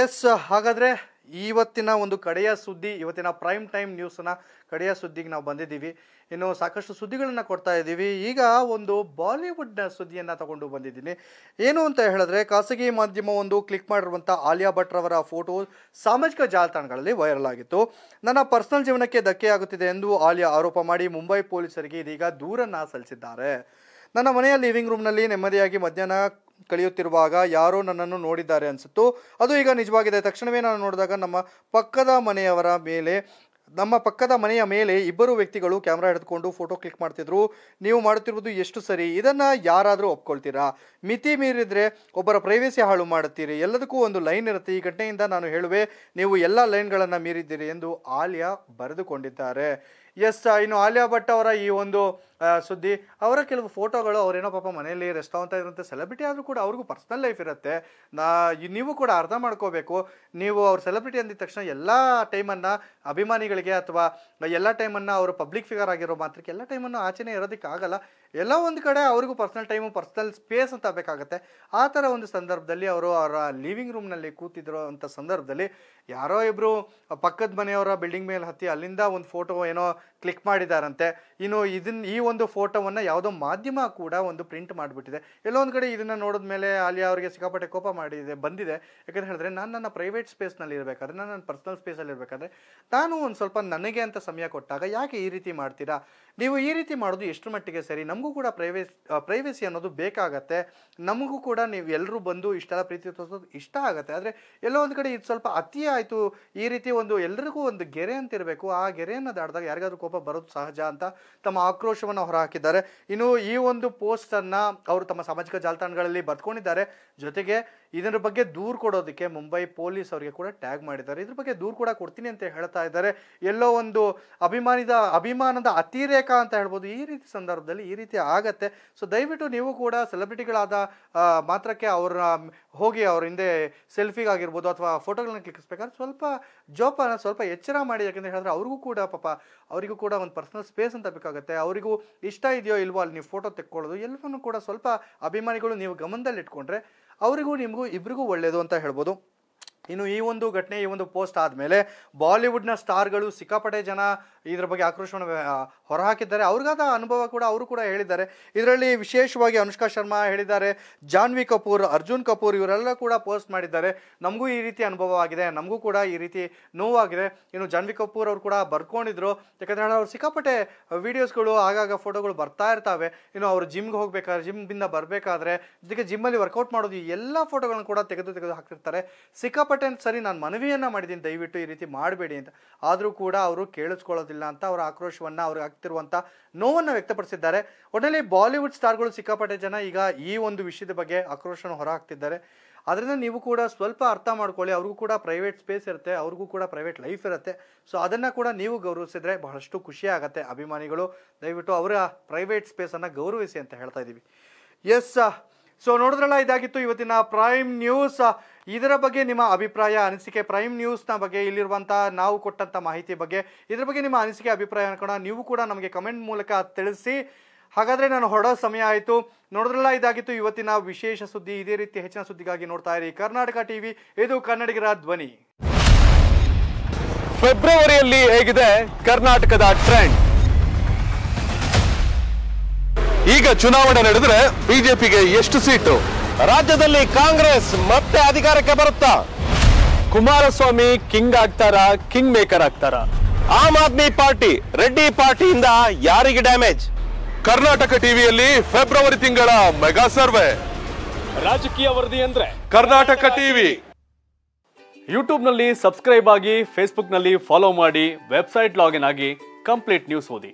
S ಹಾಗಾದರೆ ಇವತ್ತಿನ ಒಂದು ಕಡೆಯ ಸುದ್ದಿ ಇವತ್ತಿನ ಪ್ರೈಮ್ ಟೈಮ್ ನ್ಯೂಸ್ನ ಕಡೆಯ ಸುದ್ದಿಗೆ ನಾವು ಬಂದಿದ್ದೀವಿ ಇನ್ನು ಸಾಕಷ್ಟು ಸುದ್ದಿಗಳನ್ನು ಕೊಡ್ತಾ ಇದ್ದೀವಿ ಈಗ ಒಂದು ಬಾಲಿವುಡ್ನ ಸುದ್ದಿಯನ್ನು ತಗೊಂಡು ಬಂದಿದ್ದೀನಿ ಏನು ಅಂತ ಹೇಳಿದ್ರೆ ಖಾಸಗಿ ಮಾಧ್ಯಮ ಒಂದು ಕ್ಲಿಕ್ ಮಾಡಿರುವಂಥ ಆಲಿಯಾ ಭಟ್ ರವರ ಫೋಟೋ ಸಾಮಾಜಿಕ ಜಾಲತಾಣಗಳಲ್ಲಿ ವೈರಲ್ ಆಗಿತ್ತು ನನ್ನ ಪರ್ಸನಲ್ ಜೀವನಕ್ಕೆ ಧಕ್ಕೆಯಾಗುತ್ತಿದೆ ಎಂದು ಆಲಿಯಾ ಆರೋಪ ಮಾಡಿ ಮುಂಬೈ ಪೊಲೀಸರಿಗೆ ಇದೀಗ ದೂರನ್ನು ಸಲ್ಲಿಸಿದ್ದಾರೆ ನನ್ನ ಮನೆಯ ಲಿವಿಂಗ್ ರೂಮ್ನಲ್ಲಿ ನೆಮ್ಮದಿಯಾಗಿ ಮಧ್ಯಾಹ್ನ ಕಳೆಯುತ್ತಿರುವಾಗ ಯಾರೋ ನನ್ನನ್ನು ನೋಡಿದ್ದಾರೆ ಅನಿಸುತ್ತು ಅದು ಈಗ ನಿಜವಾಗಿದೆ ತಕ್ಷಣವೇ ನಾನು ನೋಡಿದಾಗ ನಮ್ಮ ಪಕ್ಕದ ಮನೆಯವರ ಮೇಲೆ ನಮ್ಮ ಪಕ್ಕದ ಮನೆಯ ಮೇಲೆ ಇಬ್ಬರು ವ್ಯಕ್ತಿಗಳು ಕ್ಯಾಮ್ರಾ ಹಿಡಿದುಕೊಂಡು ಫೋಟೋ ಕ್ಲಿಕ್ ಮಾಡ್ತಿದ್ರು ನೀವು ಮಾಡುತ್ತಿರುವುದು ಎಷ್ಟು ಸರಿ ಇದನ್ನು ಯಾರಾದರೂ ಒಪ್ಕೊಳ್ತೀರಾ ಮಿತಿ ಮೀರಿದರೆ ಒಬ್ಬರ ಪ್ರೈವೇಸಿ ಹಾಳು ಮಾಡುತ್ತೀರಿ ಎಲ್ಲದಕ್ಕೂ ಒಂದು ಲೈನ್ ಇರುತ್ತೆ ಈ ಘಟನೆಯಿಂದ ನಾನು ಹೇಳುವೆ ನೀವು ಎಲ್ಲ ಲೈನ್ಗಳನ್ನು ಮೀರಿದ್ದೀರಿ ಎಂದು ಆಲಿಯಾ ಬರೆದುಕೊಂಡಿದ್ದಾರೆ ಎಸ್ ಇನ್ನು ಆಲಿಯಾ ಭಟ್ ಅವರ ಈ ಒಂದು ಸುದ್ದಿ ಅವರ ಕೆಲವು ಫೋಟೋಗಳು ಅವರೇನೋ ಪಾಪ ಮನೆಯಲ್ಲಿ ರೆಸ್ಟ್ ಅಂತ ಇರುವಂಥ ಸೆಲೆಬ್ರಿಟಿ ಆದರೂ ಕೂಡ ಅವ್ರಿಗೂ ಪರ್ಸ್ನಲ್ ಲೈಫ್ ಇರುತ್ತೆ ನಾ ನೀವು ಕೂಡ ಅರ್ಥ ಮಾಡ್ಕೋಬೇಕು ನೀವು ಅವ್ರ ಸೆಲೆಬ್ರಿಟಿ ಅಂದಿದ ತಕ್ಷಣ ಎಲ್ಲ ಟೈಮನ್ನು ಅಭಿಮಾನಿಗಳಿಗೆ ಅಥವಾ ಎಲ್ಲ ಟೈಮನ್ನು ಅವರು ಪಬ್ಲಿಕ್ ಫಿಗರ್ ಆಗಿರೋ ಮಾತ್ರಕ್ಕೆ ಎಲ್ಲ ಟೈಮನ್ನು ಆಚೆನೇ ಇರೋದಕ್ಕಾಗಲ್ಲ ಎಲ್ಲ ಒಂದು ಕಡೆ ಅವ್ರಿಗೂ ಪರ್ಸ್ನಲ್ ಟೈಮು ಪರ್ಸ್ನಲ್ ಸ್ಪೇಸ್ ಅಂತ ಬೇಕಾಗುತ್ತೆ ಆ ಥರ ಒಂದು ಸಂದರ್ಭದಲ್ಲಿ ಅವರು ಅವರ ಲಿವಿಂಗ್ ರೂಮ್ನಲ್ಲಿ ಕೂತಿದ್ರು ಅಂತ ಸಂದರ್ಭದಲ್ಲಿ ಯಾರೋ ಇಬ್ಬರು ಪಕ್ಕದ ಮನೆಯವರ ಬಿಲ್ಡಿಂಗ್ ಮೇಲೆ ಹತ್ತಿ ಅಲ್ಲಿಂದ ಒಂದು ಫೋಟೋ ಏನೋ ಕ್ಲಿಕ್ ಮಾಡಿದಾರಂತೆ ಇನ್ನು ಇದನ್ನ ಈ ಒಂದು ಫೋಟೋವನ್ನು ಯಾವುದೋ ಮಾಧ್ಯಮ ಕೂಡ ಒಂದು ಪ್ರಿಂಟ್ ಮಾಡಿಬಿಟ್ಟಿದೆ ಎಲ್ಲೋ ಕಡೆ ಇದನ್ನು ನೋಡಿದ ಮೇಲೆ ಅಲ್ಲಿ ಅವರಿಗೆ ಸಿಕ್ಕಾಪಟ್ಟೆ ಕೋಪ ಮಾಡಿದೆ ಬಂದಿದೆ ಯಾಕಂತ ಹೇಳಿದ್ರೆ ನಾನು ನನ್ನ ಪ್ರೈವೇಟ್ ಸ್ಪೇಸ್ನಲ್ಲಿ ಇರಬೇಕಾದ್ರೆ ನಾನು ನನ್ನ ಪರ್ಸ್ನಲ್ ಸ್ಪೇಸಲ್ಲಿ ಇರಬೇಕಾದ್ರೆ ನಾನು ಒಂದು ಸ್ವಲ್ಪ ನನಗೆ ಅಂತ ಸಮಯ ಕೊಟ್ಟಾಗ ಯಾಕೆ ಈ ರೀತಿ ಮಾಡ್ತೀರಾ ನೀವು ಈ ರೀತಿ ಮಾಡೋದು ಎಷ್ಟು ಮಟ್ಟಿಗೆ ಸರಿ ನಮಗೂ ಕೂಡ ಪ್ರೈವೇಸ್ ಪ್ರೈವೇಸಿ ಅನ್ನೋದು ಬೇಕಾಗತ್ತೆ ನಮಗೂ ಕೂಡ ನೀವು ಎಲ್ಲರೂ ಬಂದು ಇಷ್ಟೆಲ್ಲ ಪ್ರೀತಿ ತೋರಿಸೋದು ಇಷ್ಟ ಆಗುತ್ತೆ ಆದರೆ ಎಲ್ಲೋ ಒಂದು ಕಡೆ ಇದು ಸ್ವಲ್ಪ ಅತಿ ಆಯಿತು ಈ ರೀತಿ ಒಂದು ಎಲ್ರಿಗೂ ಒಂದು ಗೆರೆ ಅಂತ ಇರಬೇಕು ಆ ಗೆರೆಯನ್ನು ದಾಟಿದಾಗ ಯಾರಿಗಾದ್ರು ಕೋಪ ಬರೋದು ಸಹಜ ಅಂತ ತಮ್ಮ ಆಕ್ರೋಶವನ್ನು ಹೊರಹಾಕಿದ್ದಾರೆ ಇನ್ನು ಈ ಒಂದು ಪೋಸ್ಟನ್ನು ಅವರು ತಮ್ಮ ಸಾಮಾಜಿಕ ಜಾಲತಾಣಗಳಲ್ಲಿ ಬದ್ಕೊಂಡಿದ್ದಾರೆ ಜೊತೆಗೆ ಇದರ ಬಗ್ಗೆ ದೂರು ಕೊಡೋದಕ್ಕೆ ಮುಂಬೈ ಪೊಲೀಸ್ ಅವರಿಗೆ ಕೂಡ ಟ್ಯಾಗ್ ಮಾಡಿದ್ದಾರೆ ಇದ್ರ ಬಗ್ಗೆ ದೂರು ಕೂಡ ಕೊಡ್ತೀನಿ ಅಂತ ಹೇಳ್ತಾ ಇದ್ದಾರೆ ಎಲ್ಲೋ ಒಂದು ಅಭಿಮಾನಿದ ಅಭಿಮಾನದ ಅತಿರೇಕ ಅಂತ ಹೇಳ್ಬೋದು ಈ ರೀತಿ ಸಂದರ್ಭದಲ್ಲಿ ಈ ರೀತಿ ಆಗತ್ತೆ ಸೊ ದಯವಿಟ್ಟು ನೀವು ಕೂಡ ಸೆಲೆಬ್ರಿಟಿಗಳಾದ ಮಾತ್ರಕ್ಕೆ ಅವರ ಹೋಗಿ ಅವ್ರ ಹಿಂದೆ ಸೆಲ್ಫಿಗಾಗಿರ್ಬೋದು ಅಥವಾ ಫೋಟೋಗಳನ್ನ ಕ್ಲಿಕ್ಸ್ಬೇಕಾದ್ರೆ ಸ್ವಲ್ಪ ಜೋಪಾನ ಸ್ವಲ್ಪ ಎಚ್ಚರ ಮಾಡಿ ಯಾಕಂದ್ರೆ ಹೇಳಿದ್ರೆ ಅವ್ರಿಗೂ ಕೂಡ ಪಾಪ ಅವರಿಗೂ ಕೂಡ ಒಂದು ಪರ್ಸನಲ್ ಸ್ಪೇಸ್ ಅಂತ ಬೇಕಾಗುತ್ತೆ ಅವರಿಗೂ ಇಷ್ಟ ಇದೆಯೋ ಇಲ್ವೋ ಅಲ್ಲಿ ನೀವು ಫೋಟೋ ತೆಕ್ಕೊಳ್ಳೋದು ಎಲ್ಲವನ್ನೂ ಕೂಡ ಸ್ವಲ್ಪ ಅಭಿಮಾನಿಗಳು ನೀವು ಗಮನದಲ್ಲಿ ಇಟ್ಕೊಂಡ್ರೆ ಅವರಿಗೂ ನಿಮಗೂ ಇಬ್ಬರಿಗೂ ಒಳ್ಳೆಯದು ಅಂತ ಹೇಳ್ಬೋದು ಇನ್ನು ಈ ಒಂದು ಘಟನೆ ಈ ಒಂದು ಪೋಸ್ಟ್ ಆದಮೇಲೆ ಬಾಲಿವುಡ್ನ ಸ್ಟಾರ್ಗಳು ಸಿಕ್ಕಾಪಟ್ಟೆ ಜನ ಇದ್ರ ಬಗ್ಗೆ ಆಕ್ರೋಶವನ್ನು ಹೊರಹಾಕಿದ್ದಾರೆ ಅವ್ರಿಗಾದ ಅನುಭವ ಕೂಡ ಅವರು ಕೂಡ ಹೇಳಿದ್ದಾರೆ ಇದರಲ್ಲಿ ವಿಶೇಷವಾಗಿ ಅನುಷ್ಕಾ ಶರ್ಮಾ ಹೇಳಿದ್ದಾರೆ ಜಾನ್ವಿ ಕಪೂರ್ ಅರ್ಜುನ್ ಕಪೂರ್ ಇವರೆಲ್ಲ ಕೂಡ ಪೋಸ್ಟ್ ಮಾಡಿದ್ದಾರೆ ನಮಗೂ ಈ ರೀತಿ ಅನುಭವ ಆಗಿದೆ ನಮಗೂ ಕೂಡ ಈ ರೀತಿ ನೋವಾಗಿದೆ ಇನ್ನು ಜಾನ್ವಿ ಕಪೂರ್ ಅವರು ಕೂಡ ಬರ್ಕೊಂಡಿದ್ರು ಯಾಕಂದರೆ ಅವ್ರು ಸಿಕ್ಕಾಪಟ್ಟೆ ವೀಡಿಯೋಸ್ಗಳು ಆಗಾಗ ಫೋಟೋಗಳು ಬರ್ತಾ ಇರ್ತವೆ ಇನ್ನು ಅವರು ಜಿಮ್ಗೆ ಹೋಗ್ಬೇಕಾದ್ರೆ ಜಿಮ್ಮಿಂದ ಬರಬೇಕಾದ್ರೆ ಜೊತೆಗೆ ಜಿಮ್ಮಲ್ಲಿ ವರ್ಕೌಟ್ ಮಾಡೋದು ಎಲ್ಲ ಫೋಟೋಗಳನ್ನು ಕೂಡ ತೆಗೆದು ತೆಗೆದು ಹಾಕ್ತಿರ್ತಾರೆ ಸಿಕ್ಕಾಪಟ್ಟೆ ಸರಿ ನಾನು ಮನವಿಯನ್ನು ಮಾಡಿದ್ದೀನಿ ದಯವಿಟ್ಟು ಈ ರೀತಿ ಮಾಡಬೇಡಿ ಅಂತ ಆದರೂ ಕೂಡ ಅವರು ಕೇಳಿಸ್ಕೊಳ್ಳೋದಿಲ್ಲ ಅಂತ ಅವರ ಆಕ್ರೋಶವನ್ನು ಅವ್ರಿಗೆ ಆಗ್ತಿರುವಂಥ ನೋವನ್ನು ವ್ಯಕ್ತಪಡಿಸಿದ್ದಾರೆ ಒಟ್ಟಿನಲ್ಲಿ ಬಾಲಿವುಡ್ ಸ್ಟಾರ್ಗಳು ಸಿಕ್ಕಾಪಟ್ಟೆ ಜನ ಈಗ ಈ ಒಂದು ವಿಷಯದ ಬಗ್ಗೆ ಆಕ್ರೋಶನ ಹೊರ ಹಾಕ್ತಿದ್ದಾರೆ ಅದರಿಂದ ನೀವು ಕೂಡ ಸ್ವಲ್ಪ ಅರ್ಥ ಮಾಡ್ಕೊಳ್ಳಿ ಅವ್ರಿಗೂ ಕೂಡ ಪ್ರೈವೇಟ್ ಸ್ಪೇಸ್ ಇರುತ್ತೆ ಅವ್ರಿಗೂ ಕೂಡ ಪ್ರೈವೇಟ್ ಲೈಫ್ ಇರುತ್ತೆ ಸೊ ಅದನ್ನು ಕೂಡ ನೀವು ಗೌರವಿಸಿದ್ರೆ ಬಹಳಷ್ಟು ಖುಷಿ ಆಗುತ್ತೆ ಅಭಿಮಾನಿಗಳು ದಯವಿಟ್ಟು ಅವರ ಪ್ರೈವೇಟ್ ಸ್ಪೇಸನ್ನು ಗೌರವಿಸಿ ಅಂತ ಹೇಳ್ತಾ ಇದ್ದೀವಿ ಎಸ್ ಸೊ ನೋಡಿದ್ರಲ್ಲ ಇದಾಗಿತ್ತು ಇವತ್ತಿನ ಪ್ರೈಮ್ ನ್ಯೂಸ್ ಇದರ ಬಗ್ಗೆ ನಿಮ್ಮ ಅಭಿಪ್ರಾಯ ಅನಿಸಿಕೆ ಪ್ರೈಮ್ ನ್ಯೂಸ್ನ ಬಗ್ಗೆ ಇಲ್ಲಿರುವಂಥ ನಾವು ಕೊಟ್ಟಂಥ ಮಾಹಿತಿ ಬಗ್ಗೆ ಇದರ ಬಗ್ಗೆ ನಿಮ್ಮ ಅನಿಸಿಕೆ ಅಭಿಪ್ರಾಯ ಅನ್ಕೊಂಡು ನೀವು ಕೂಡ ನಮಗೆ ಕಮೆಂಟ್ ಮೂಲಕ ತಿಳಿಸಿ ಹಾಗಾದರೆ ನಾನು ಹೊಡೋ ಸಮಯ ಆಯಿತು ನೋಡಿದ್ರಲ್ಲ ಇದಾಗಿತ್ತು ಇವತ್ತಿನ ವಿಶೇಷ ಸುದ್ದಿ ಇದೇ ರೀತಿ ಹೆಚ್ಚಿನ ಸುದ್ದಿಗಾಗಿ ನೋಡ್ತಾ ಇರಿ ಕರ್ನಾಟಕ ಟಿವಿ ಇದು ಕನ್ನಡಿಗರ ಧ್ವನಿ ಫೆಬ್ರವರಿಯಲ್ಲಿ ಹೇಗಿದೆ ಕರ್ನಾಟಕದ ಟ್ರೆಂಡ್ ಈಗ ಚುನಾವಣೆ ನಡೆದರೆ ಬಿಜೆಪಿಗೆ ಎಷ್ಟು ಸೀಟು ರಾಜ್ಯದಲ್ಲಿ ಕಾಂಗ್ರೆಸ್ ಮತ್ತೆ ಅಧಿಕಾರಕ್ಕೆ ಬರುತ್ತಾ ಕುಮಾರಸ್ವಾಮಿ ಕಿಂಗ್ ಆಗ್ತಾರ ಕಿಂಗ್ ಮೇಕರ್ ಆಗ್ತಾರ ಆಮ್ ಆದ್ಮಿ ಪಾರ್ಟಿ ರೆಡ್ಡಿ ಪಾರ್ಟಿಯಿಂದ ಯಾರಿಗೆ ಡ್ಯಾಮೇಜ್ ಕರ್ನಾಟಕ ಟಿವಿಯಲ್ಲಿ ಫೆಬ್ರವರಿ ತಿಂಗಳ ಮೆಗಾ ಸರ್ವೆ ರಾಜಕೀಯ ವರದಿ ಅಂದ್ರೆ ಕರ್ನಾಟಕ ಟಿವಿ ನಲ್ಲಿ ಸಬ್ಸ್ಕ್ರೈಬ್ ಆಗಿ ನಲ್ಲಿ ಫಾಲೋ ಮಾಡಿ ವೆಬ್ಸೈಟ್ ಲಾಗಿನ್ ಆಗಿ ಕಂಪ್ಲೀಟ್ ನ್ಯೂಸ್ ಓದಿ